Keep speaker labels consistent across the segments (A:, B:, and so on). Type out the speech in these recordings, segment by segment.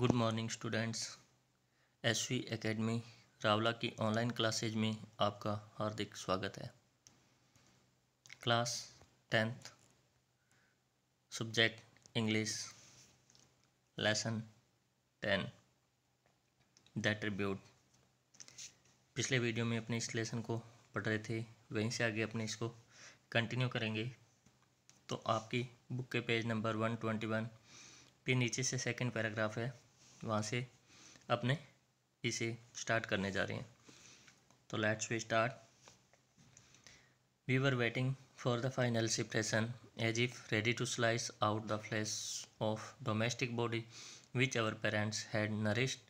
A: good morning students S V academy Rawla की online classes में आपका हार्दिक स्वागत है class tenth subject English lesson ten that tribute पिछले वीडियो में अपने इस लेसन को पढ़ रहे थे वहीं से आगे अपने इसको कंटिन्यू करेंगे तो आपकी बुक के page number one twenty one पे नीचे से सेकंड पैराग्राफ है वहाँ से अपने इसे स्टार्ट करने जा रहे हैं तो let's we start we were waiting for the final separation as if ready to slice out the flesh of domestic body which our parents had nourished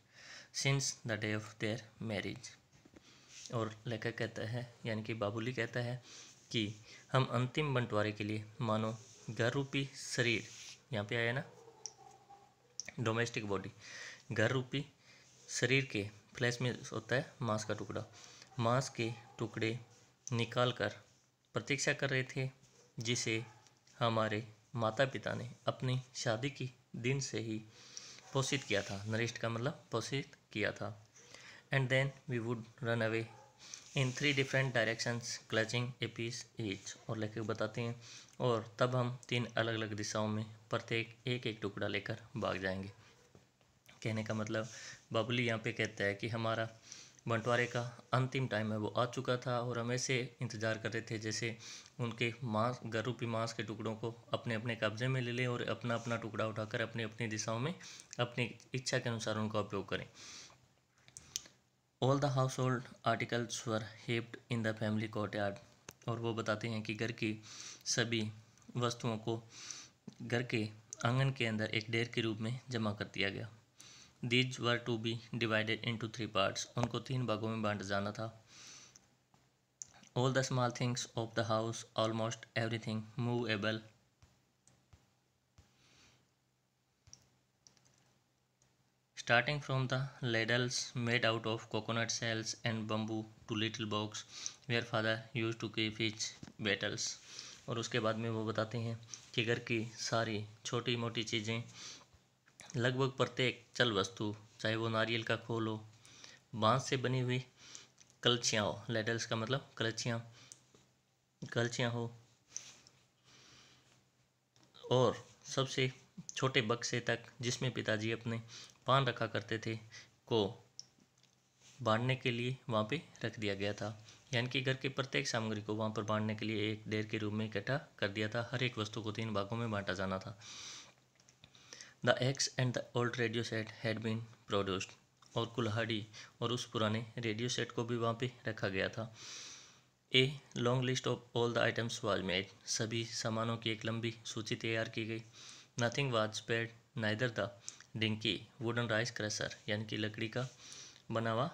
A: since the day of their marriage और लेखक कहता है यानी कि बाबुली कहता है कि हम अंतिम बंटवारे के लिए मानो घर रूपी शरीर यहाँ पे आया ना डोमेस्टिक बॉडी घर रूपी शरीर के फ्लैश में होता है मांस का टुकड़ा मांस के टुकड़े निकाल कर प्रतीक्षा कर रहे थे जिसे हमारे माता पिता ने अपनी शादी के दिन से ही पोषित किया था नरिष्ट का मतलब पोषित किया था and then we would run away in three different directions clutching a piece each और लेकर बताते हैं और तब हम तीन अलग अलग दिशाओं में प्रत्येक एक एक टुकड़ा लेकर भाग जाएंगे कहने का मतलब बबली यहाँ पे कहता है कि हमारा बंटवारे का अंतिम टाइम है वो आ चुका था और हम ऐसे इंतज़ार कर रहे थे जैसे उनके मांस गरूपी मांस के टुकड़ों को अपने अपने कब्जे में ले लें और अपना अपना टुकड़ा उठाकर अपनी अपनी दिशाओं में अपनी इच्छा के अनुसार उनका उपयोग करें all the household articles were heaped in the family courtyard और वो बताते हैं कि घर की सभी वस्तुओं को घर के आंगन के अंदर एक डेर के रूप में जमा कर दिया गया these were to be divided into three parts उनको तीन भागों में बांट जाना था all the small things of the house almost everything movable starting from the ladles made out of coconut shells and bamboo to little box where father use to keep fetch betels और उसके बाद में वो बताते हैं कि घर की सारी छोटी मोटी चीज़ें लगभग प्रत्येक चल वस्तु चाहे वो नारियल का खोल हो बांस से बनी हुई कलछियाँ हो लेडल्स का मतलब कलछियाँ कलछियाँ हो और सबसे छोटे बक्से तक जिसमें पिताजी अपने पान रखा करते थे को बांटने के लिए वहाँ पे रख दिया गया था यानी कि घर के प्रत्येक सामग्री को वहाँ पर बांटने के लिए एक डेर के रूप में इकट्ठा कर दिया था हर एक वस्तु को तीन भागों में बांटा जाना था the axe and the old radio set had been produced और कुल्हाड़ी और उस पुराने रेडियो सेट को भी वहाँ पे रखा गया था a long list of all the items was made सभी सामानों की एक लंबी सूची तैयार की गई nothing was paid neither the dinky wooden rice crusher यानी कि लकड़ी का बना हुआ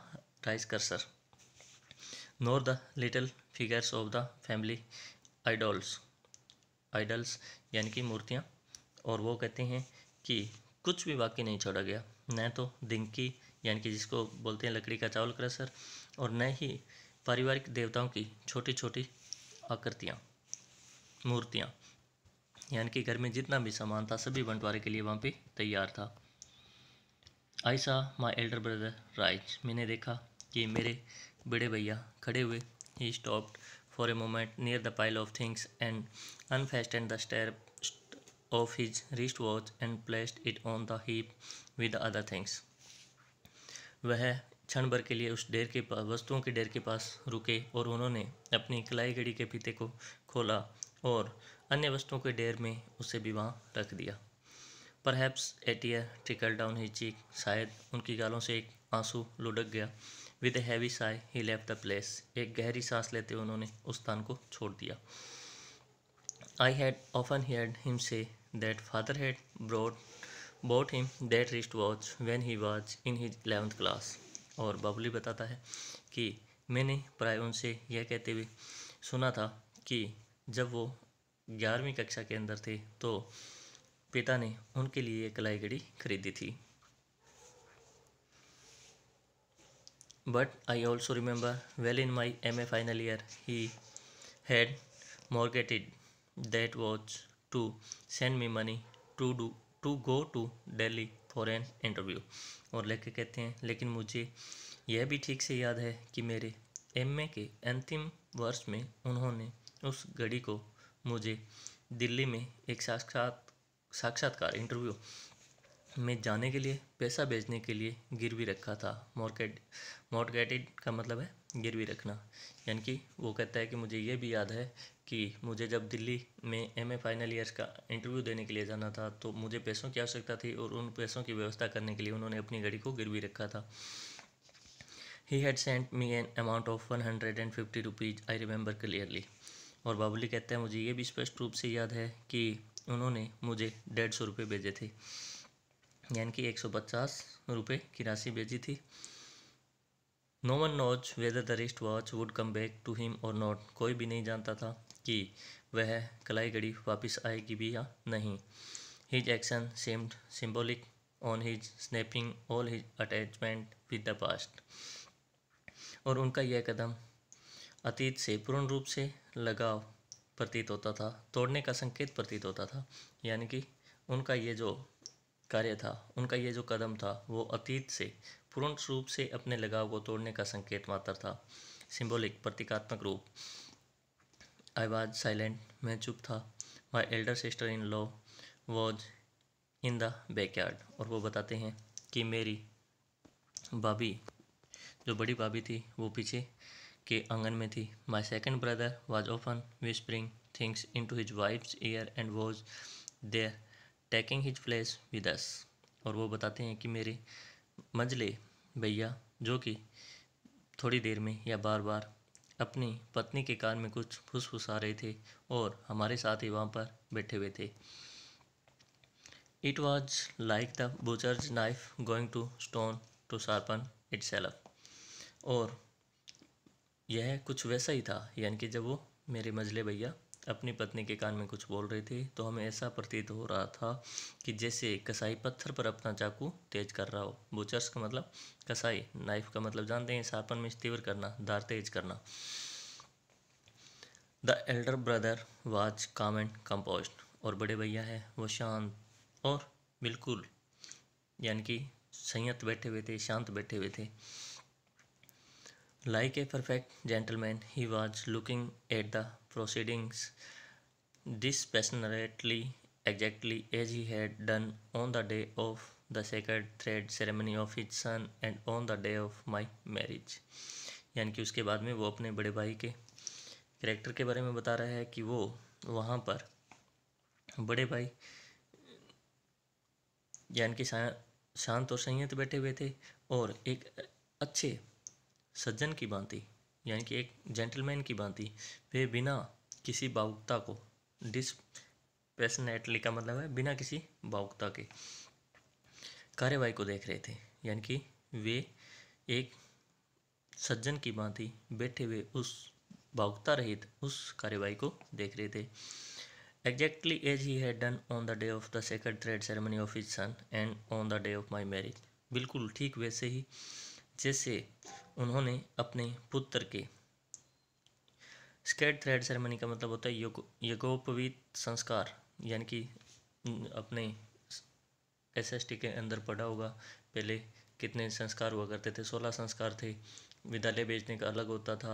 A: rice crusher nor the little figures of the family idols idols यानी कि मूर्तियाँ और वो कहते हैं कि कुछ भी बाकी नहीं छोड़ा गया न तो दिंकी यानी कि जिसको बोलते हैं लकड़ी का चावल क्रसर और न ही पारिवारिक देवताओं की छोटी छोटी आकृतियाँ मूर्तियाँ यानी कि घर में जितना भी सामान था सभी बंटवारे के लिए वहाँ पे तैयार था as I saw my elder brother rise मैंने देखा कि मेरे बड़े भैया खड़े हुए ही stopped for a moment near the pile of things and unfastened and the strap of his wristwatch and placed it on the heap with the other things वह क्षण भर के लिए उस डेर के पास वस्तुओं के डेर के पास रुके और उन्होंने अपनी कलाई घड़ी के फीते को खोला और अन्य वस्तुओं के डेर में उसे भी वहाँ रख दिया perhaps a tear trickle down his cheek शायद उनकी गालों से एक आंसू लुढ़क गया with heavy sigh he left the place एक गहरी सांस लेते हुए उन्होंने उस स्थान को छोड़ दिया I had often heard him say that father had brought bought him that wristwatch when he was in his 11th class और बाबुली बताता है कि मैंने प्राय उनसे यह कहते हुए सुना था कि जब वो ग्यारहवीं कक्षा के अंदर थे तो पिता ने उनके लिए एक कलाई घड़ी खरीदी थी but I also remember well in my M A final year he had mortgaged that watch to send me money to do to go to Delhi for an interview और लेके कहते हैं लेकिन मुझे यह भी ठीक से याद है कि मेरे ए के अंतिम वर्ष में उन्होंने उस घड़ी को मुझे दिल्ली में एक साक्षात साक्षात्कार इंटरव्यू में जाने के लिए पैसा भेजने के लिए गिरवी रखा था मॉर्केट मॉर्गेटेड का मतलब है गिरवी रखना यानी कि वो कहता है कि मुझे ये भी याद है कि मुझे जब दिल्ली में एमए फाइनल ईयर का इंटरव्यू देने के लिए जाना था तो मुझे पैसों की आवश्यकता थी और उन पैसों की व्यवस्था करने के लिए उन्होंने अपनी घड़ी को गिरवी रखा था he had sent me an amount of one hundred and fifty rupees I remember clearly और बाबुली कहते हैं मुझे ये भी स्पष्ट रूप से याद है कि उन्होंने मुझे डेढ़ सौ रुपये भेजे थे यानी कि एक सौ पचास रुपये की राशि भेजी थी no one knows whether the wrist watch would come back to him और नॉट कोई भी नहीं जानता था कि वह घड़ी वापस आएगी भी या नहीं his action seemed symbolic on his snapping all his attachment with the past और उनका यह कदम अतीत से पूर्ण रूप से लगाव प्रतीत होता था तोड़ने का संकेत प्रतीत होता था यानी कि उनका ये जो कार्य था उनका ये जो कदम था वो अतीत से पूर्ण रूप से अपने लगाव को तोड़ने का संकेत मात्र था सिंबॉलिक प्रतीकात्मक रूप आई वॉज साइलेंट मैं चुप था my elder sister in law was in the backyard और वो बताते हैं कि मेरी भाभी जो बड़ी भाभी थी वो पीछे के आंगन में थी my second brother was open spring things in to his wife's ear and was there taking his place with us और वो बताते हैं कि मेरे मंझले भैया जो कि थोड़ी देर में या बार बार अपनी पत्नी के कान में कुछ फुसफुस आ रहे थे और हमारे साथ ही वहाँ पर बैठे हुए थे it was like the butcher's knife going to stone to sharpen itself और यह कुछ वैसा ही था यानी कि जब वो मेरे मजले भैया अपनी पत्नी के कान में कुछ बोल रही थी तो हमें ऐसा प्रतीत हो रहा था कि जैसे कसाई पत्थर पर अपना चाकू तेज कर रहा हो बुचर्स का मतलब कसाई नाइफ का मतलब जानते हैं सापन में तीव्र करना धार तेज करना the elder brother was calm and compose और बड़े भैया है वो शांत और बिल्कुल यानी कि संयत बैठे हुए थे शांत बैठे हुए थे like a perfect gentleman he was looking at the proceedings dispassionately exactly as he had done on the day of the sacred thread ceremony of his son and on the day of my marriage यानी कि उसके बाद में वो अपने बड़े भाई के करेक्टर के बारे में बता रहा है कि वो वहाँ पर बड़े भाई यानी कि शांत और संयत बैठे हुए थे और एक अच्छे सज्जन की भांति यानी कि एक जेंटलमैन की भांति वे बिना किसी भावुकता को डिसपैसनेटली का मतलब है बिना किसी भावुकता के कार्यवाही को देख रहे थे यानी कि वे एक सज्जन की भांति बैठे हुए उस भावुकता रहित उस कार्यवाही को देख रहे थे exactly as he had done on the day of the sacred thread ceremony of his son and on the day of my marriage बिल्कुल ठीक वैसे ही जैसे उन्होंने अपने पुत्र के स्केट थ्रेड सेरेमनी का मतलब होता है यज्ञोपवीत युगोपवीत संस्कार यानी कि अपने एस के अंदर पढ़ा होगा पहले कितने संस्कार हुआ करते थे सोलह संस्कार थे विद्यालय भेजने का अलग होता था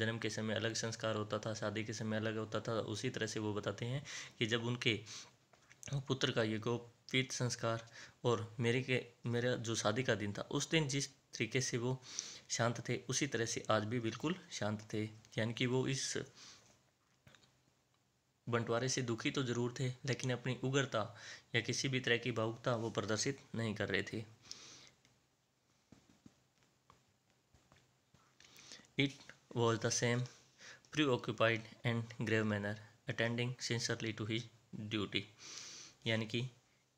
A: जन्म के समय अलग संस्कार होता था शादी के समय अलग होता था उसी तरह से वो बताते हैं कि जब उनके पुत्र का ये संस्कार और मेरे के मेरा जो शादी का दिन था उस दिन जिस तरीके से वो शांत थे उसी तरह से आज भी बिल्कुल शांत थे यानी कि वो इस बंटवारे से दुखी तो ज़रूर थे लेकिन अपनी उग्रता या किसी भी तरह की भावुकता वो प्रदर्शित नहीं कर रहे थे was the same preoccupied and grave manner attending sincerely to his duty यानी कि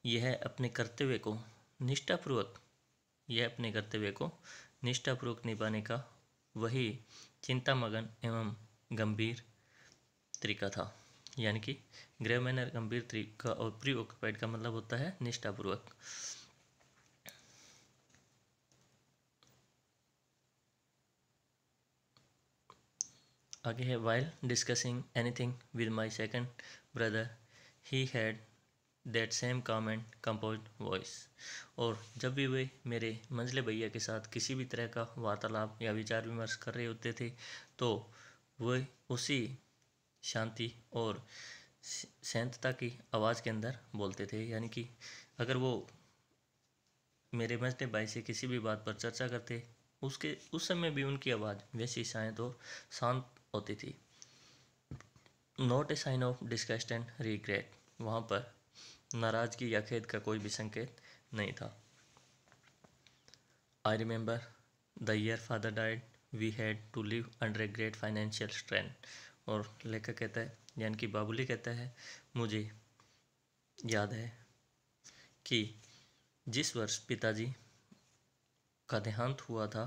A: यह अपने कर्तव्य को निष्ठापूर्वक यह अपने कर्तव्य को निष्ठापूर्वक निभाने का वही मगन एवं गंभीर तरीका था यानी कि ग्रेव मैनर गंभीर तरीका और प्री ऑक्यूपाइड का मतलब होता है निष्ठापूर्वक आगे है while discussing anything with my second brother he had that same calm and compose voice और जब भी वे मेरे मंझले भैया के साथ किसी भी तरह का वार्तालाप या विचार विमर्श कर रहे होते थे तो वे उसी शांति और शांतता की आवाज़ के अंदर बोलते थे यानी कि अगर वो मेरे मंझले भाई से किसी भी बात पर चर्चा करते उसके उस समय भी उनकी आवाज़ वैसी शायद और शांत होती थी not a sign of disgust and regret वहाँ पर नाराज़गी या खेद का कोई भी संकेत नहीं था I remember the year father died we had to live under a great financial strain और लेखक कहता है यानी कि बाबुली कहता है मुझे याद है कि जिस वर्ष पिताजी का देहांत हुआ था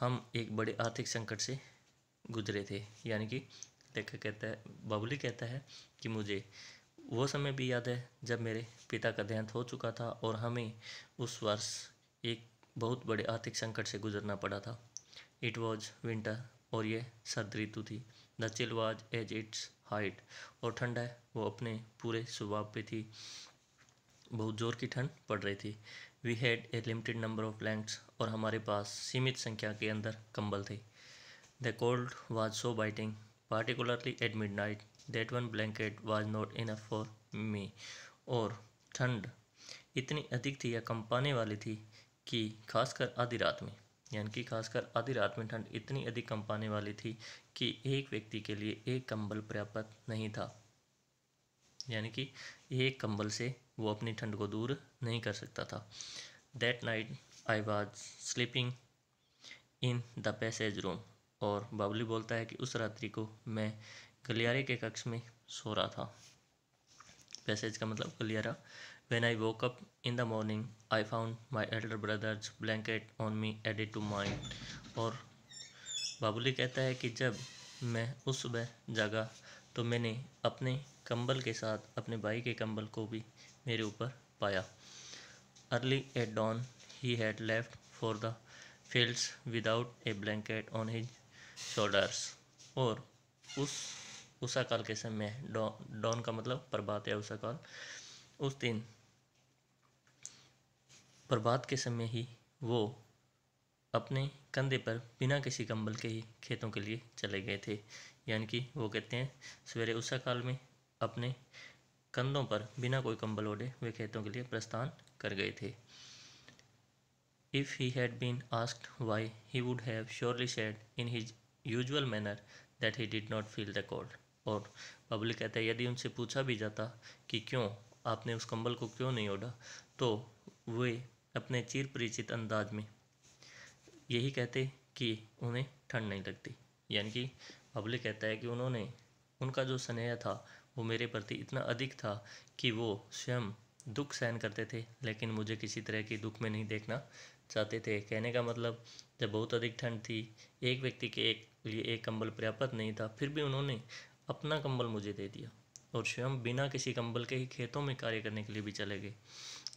A: हम एक बड़े आर्थिक संकट से गुजरे थे यानी कि लेखक कहता है बाबुली कहता है कि मुझे वो समय भी याद है जब मेरे पिता का देहांत हो चुका था और हमें उस वर्ष एक बहुत बड़े आर्थिक संकट से गुजरना पड़ा था इट वॉज विंटर और ये सर्द ऋतु थी the chill was as its height और ठंड है वो अपने पूरे स्वभाव पे थी बहुत ज़ोर की ठंड पड़ रही थी we had a limited number of blankets और हमारे पास सीमित संख्या के अंदर कंबल थे the cold was so biting particularly at midnight that one blanket was not enough for me और ठंड इतनी अधिक थी या कंपाने वाली थी कि खासकर आधी रात में यानी कि खासकर आधी रात में ठंड इतनी अधिक कंपाने वाली थी कि एक व्यक्ति के लिए एक कंबल पर्याप्त नहीं था यानी कि एक कंबल से वो अपनी ठंड को दूर नहीं कर सकता था that night I was sleeping in the passage room और बाबली बोलता है कि उस रात्रि को मैं गलियारे के कक्ष में सो रहा था पैसेज का मतलब गलियारा when I woke up in the morning I found my elder brother's blanket on me added to mine और बाबुली कहता है कि जब मैं उस सुबह जागा तो मैंने अपने कंबल के साथ अपने भाई के कंबल को भी मेरे ऊपर पाया early at dawn he had left for the fields without a blanket on his shoulders और उस उषा काल के समय डॉन डॉन का मतलब प्रभात या उषा काल उस दिन प्रभात के समय ही वो अपने कंधे पर बिना किसी कंबल के ही खेतों के लिए चले गए थे यानी कि वो कहते हैं सवेरे उषा काल में अपने कंधों पर बिना कोई कंबल ओढ़े वे खेतों के लिए प्रस्थान कर गए थे if he had been asked why he would have surely said in his usual manner that he did not feel the cold और पब्लिक कहता है यदि उनसे पूछा भी जाता कि क्यों आपने उस कंबल को क्यों नहीं ओढ़ा तो वे अपने चिर परिचित अंदाज में यही कहते कि उन्हें ठंड नहीं लगती यानी कि पब्लिक कहता है कि उन्होंने उनका जो स्नेह था वो मेरे प्रति इतना अधिक था कि वो स्वयं दुख सहन करते थे लेकिन मुझे किसी तरह के दुख में नहीं देखना चाहते थे कहने का मतलब जब बहुत अधिक ठंड थी एक व्यक्ति के एक लिए एक कंबल पर्याप्त नहीं था फिर भी उन्होंने अपना कंबल मुझे दे दिया और स्वयं बिना किसी कंबल के ही खेतों में कार्य करने के लिए भी चले गए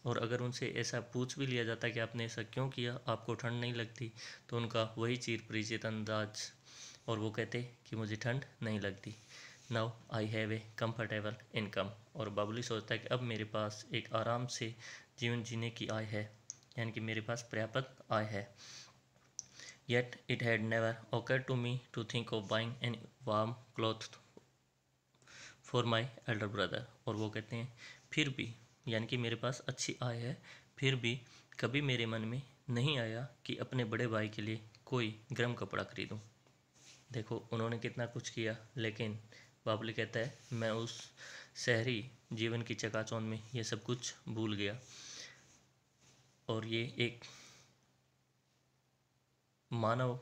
A: और अगर उनसे ऐसा पूछ भी लिया जाता कि आपने ऐसा क्यों किया आपको ठंड नहीं लगती तो उनका वही चीर परिचित अंदाज और वो कहते कि मुझे ठंड नहीं लगती now I have a comfortable income और बाबुली सोचता है कि अब मेरे पास एक आराम से जीवन जीने की आय है यानी कि मेरे पास पर्याप्त आय है yet it had never occur to me to think of buying an warm cloth for my elder brother और वो कहते हैं फिर भी यानी कि मेरे पास अच्छी आय है फिर भी कभी मेरे मन में नहीं आया कि अपने बड़े भाई के लिए कोई गर्म कपड़ा खरीदूँ देखो उन्होंने कितना कुछ किया लेकिन बाबली कहता है मैं उस शहरी जीवन की चकाचौंध में ये सब कुछ भूल गया और ये एक मानव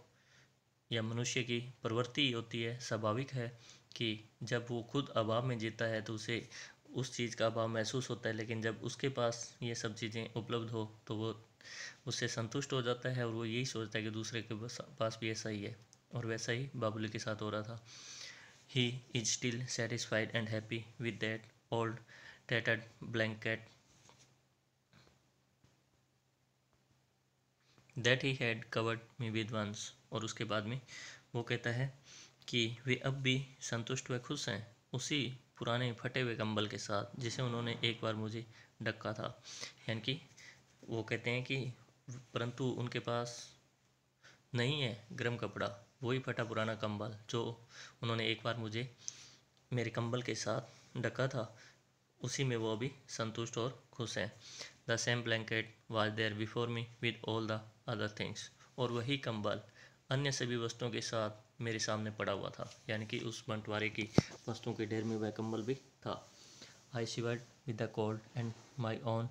A: या मनुष्य की प्रवृत्ति होती है स्वाभाविक है कि जब वो खुद अभाव में जीता है तो उसे उस चीज़ का अभाव महसूस होता है लेकिन जब उसके पास ये सब चीज़ें उपलब्ध हो तो वो उससे संतुष्ट हो जाता है और वो यही सोचता है कि दूसरे के पास भी ऐसा ही है और वैसा ही बाबुल के साथ हो रहा था he is still satisfied and happy with that old टेटेड blanket that he had covered me with once और उसके बाद में वो कहता है कि वे अब भी संतुष्ट व खुश हैं उसी पुराने फटे हुए कंबल के साथ जिसे उन्होंने एक बार मुझे ढका था यानी कि वो कहते हैं कि परंतु उनके पास नहीं है गर्म कपड़ा वही फटा पुराना कंबल जो उन्होंने एक बार मुझे मेरे कंबल के साथ ढका था उसी में वो अभी संतुष्ट और खुश हैं the same blanket was there before me with all the other things और वही कंबल अन्य सभी वस्तुओं के साथ मेरे सामने पड़ा हुआ था यानी कि उस बंटवारे की वस्तुओं के ढेर में वह कम्बल भी था I shivered with the cold and my own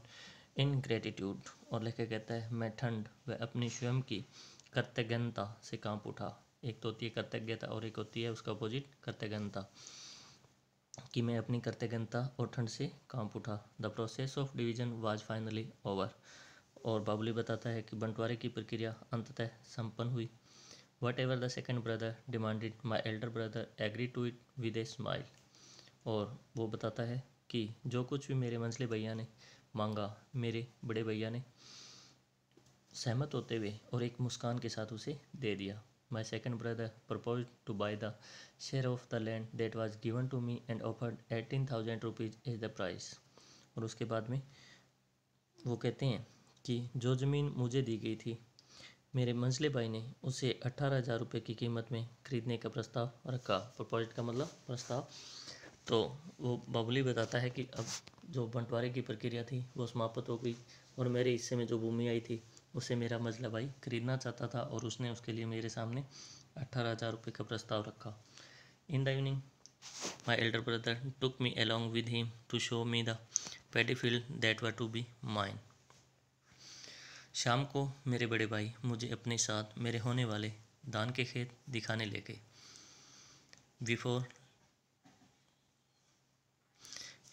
A: ingratitude और लेखक कहता है मैं ठंड व अपनी स्वयं की कर्तज्ञता से कांप उठा एक तो होती है कर्तज्ञता और एक होती है उसका अपोजिट कर्तज्ञता कि मैं अपनी कर्तज्ञता और ठंड से कांप उठा the process of division was finally over और बाबुली बताता है कि बंटवारे की प्रक्रिया अंततः संपन्न हुई whatever the second brother demanded my elder brother agreed to it with a smile और वो बताता है कि जो कुछ भी मेरे मंजिले भैया ने मांगा मेरे बड़े भैया ने सहमत होते हुए और एक मुस्कान के साथ उसे दे दिया my second brother propose to buy the share of the land that was given to me and offer eighteen thousand rupees is the price और उसके बाद में वो कहते हैं कि जो ज़मीन मुझे दी गई थी मेरे मंझले भाई ने उसे अट्ठारह हज़ार रुपये की कीमत में ख़रीदने का प्रस्ताव रखा प्रपोजल का मतलब प्रस्ताव तो वो बाबुली बताता है कि अब जो बंटवारे की प्रक्रिया थी वो समाप्त हो गई और मेरे हिस्से में जो भूमि आई थी उसे मेरा मंझला भाई खरीदना चाहता था और उसने उसके लिए मेरे सामने अट्ठारह हज़ार रुपये का प्रस्ताव रखा in the evening my elder brother took me along with him to show me the paddy field that were to be mine शाम को मेरे बड़े भाई मुझे अपने साथ मेरे होने वाले धान के खेत दिखाने ले गए before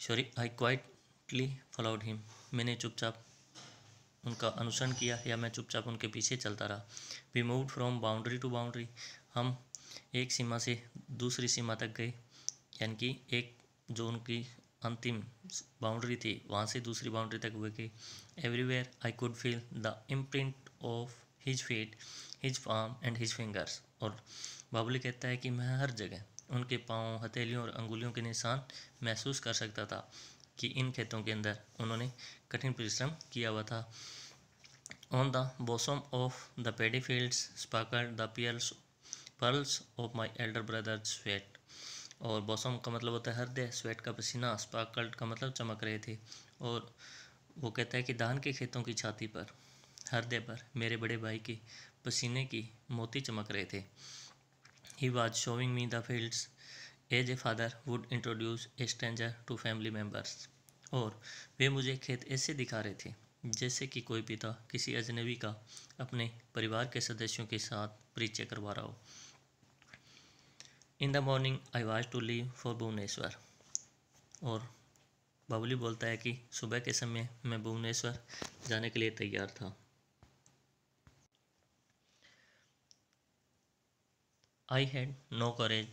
A: sorry I quietly followed him मैंने चुपचाप उनका अनुसरण किया या मैं चुपचाप उनके पीछे चलता रहा we move from boundary to boundary हम एक सीमा से दूसरी सीमा तक गए यानी कि एक जो उनकी अंतिम बाउंड्री थी वहाँ से दूसरी बाउंड्री तक हुए कि everywhere I could feel the imprint of his feet his form and his fingers और बाबुली कहता है कि मैं हर जगह उनके पाँव हथेलियों और अंगुलियों के निशान महसूस कर सकता था कि इन खेतों के अंदर उन्होंने कठिन परिश्रम किया हुआ था on the bosom of the paddy fields sparkle the pierce pearls of my elder brother's sweat और बॉसम का मतलब होता है हृदय स्वेट का पसीना स्पार्कल्ड का मतलब चमक रहे थे और वो कहता है कि धान के खेतों की छाती पर हृदय पर मेरे बड़े भाई के पसीने की मोती चमक रहे थे he was showing me the fields as a father would introduce a stranger to family members और वे मुझे खेत ऐसे दिखा रहे थे जैसे कि कोई पिता किसी अजनबी का अपने परिवार के सदस्यों के साथ परिचय करवा रहा हो in the morning I was to leave for Bhubaneswar और बाबुली बोलता है कि सुबह के समय मैं भुवनेश्वर जाने के लिए तैयार था I had no courage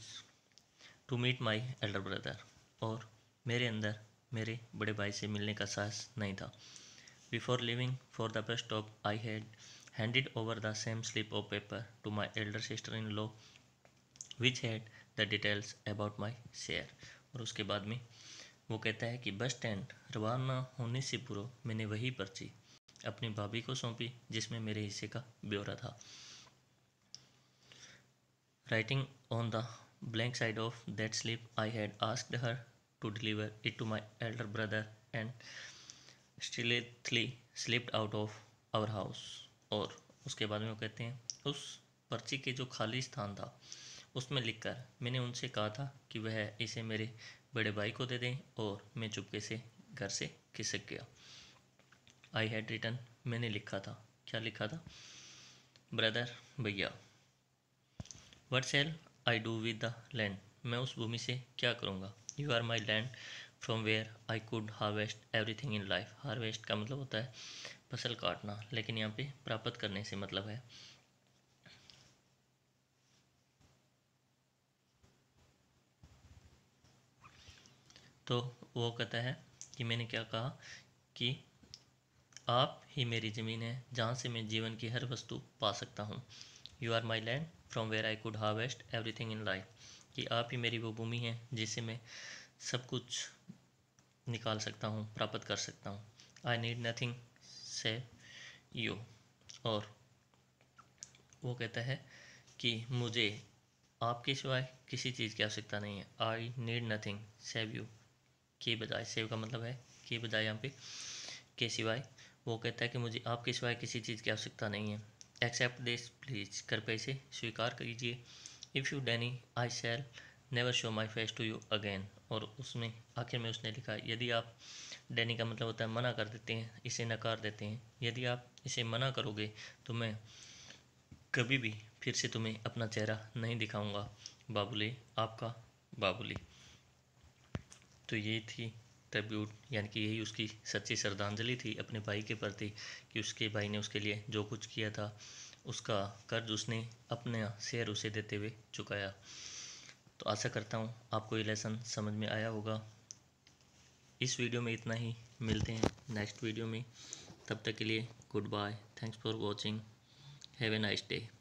A: to meet my elder brother और मेरे अंदर मेरे बड़े भाई से मिलने का साहस नहीं था before leaving for the best of I had handed over the same slip of paper to my elder sister in law which had the details about my share और उसके बाद में वो कहता है कि बस स्टैंड रवाना होने से पूर्व मैंने वही पर्ची अपनी भाभी को सौंपी जिसमें मेरे हिस्से का ब्यौरा था writing on the blank side of that slip I had asked her to deliver it to my elder brother and stealthily slipped out of our house और उसके बाद में वो कहते हैं उस पर्ची के जो खाली स्थान था उसमें लिखकर मैंने उनसे कहा था कि वह इसे मेरे बड़े भाई को दे दें और मैं चुपके से घर से खिसक गया आई हैड रिटर्न मैंने लिखा था क्या लिखा था ब्रदर भैया what shall I do with the land मैं उस भूमि से क्या करूँगा you are my land from where I could harvest thing in life harvest का मतलब होता है फसल काटना लेकिन यहाँ पे प्राप्त करने से मतलब है तो वो कहता है कि मैंने क्या कहा कि आप ही मेरी ज़मीन है जहाँ से मैं जीवन की हर वस्तु पा सकता हूँ you are my land from where I could harvest everything in life कि आप ही मेरी वो भूमि है जिससे मैं सब कुछ निकाल सकता हूँ प्राप्त कर सकता हूँ I need nothing save you और वो कहता है कि मुझे आपके सिवाय किसी चीज़ की आवश्यकता नहीं है I need nothing save you के बजाय सेव का मतलब है के बजाय यहाँ पे के सिवाय वो कहता है कि मुझे आपके सिवाय किसी चीज़ की आवश्यकता नहीं है एक्सेप्ट दिस प्लीज़ कृपया इसे स्वीकार करीजिए if you deny I shall never show my face to you again और उसमें आखिर में उसने लिखा यदि आप डैनी का मतलब होता है मना कर देते हैं इसे नकार देते हैं यदि आप इसे मना करोगे तो मैं कभी भी फिर से तुम्हें अपना चेहरा नहीं दिखाऊंगा बाबुले आपका बाबुली तो ये थी ट्रिब्यूट यानी कि यही उसकी सच्ची श्रद्धांजलि थी अपने भाई के प्रति कि उसके भाई ने उसके लिए जो कुछ किया था उसका कर्ज उसने अपने शेयर उसे देते हुए चुकाया तो आशा करता हूँ आपको ये लेसन समझ में आया होगा इस वीडियो में इतना ही मिलते हैं नेक्स्ट वीडियो में तब तक के लिए good bye thanks for watching have a nice day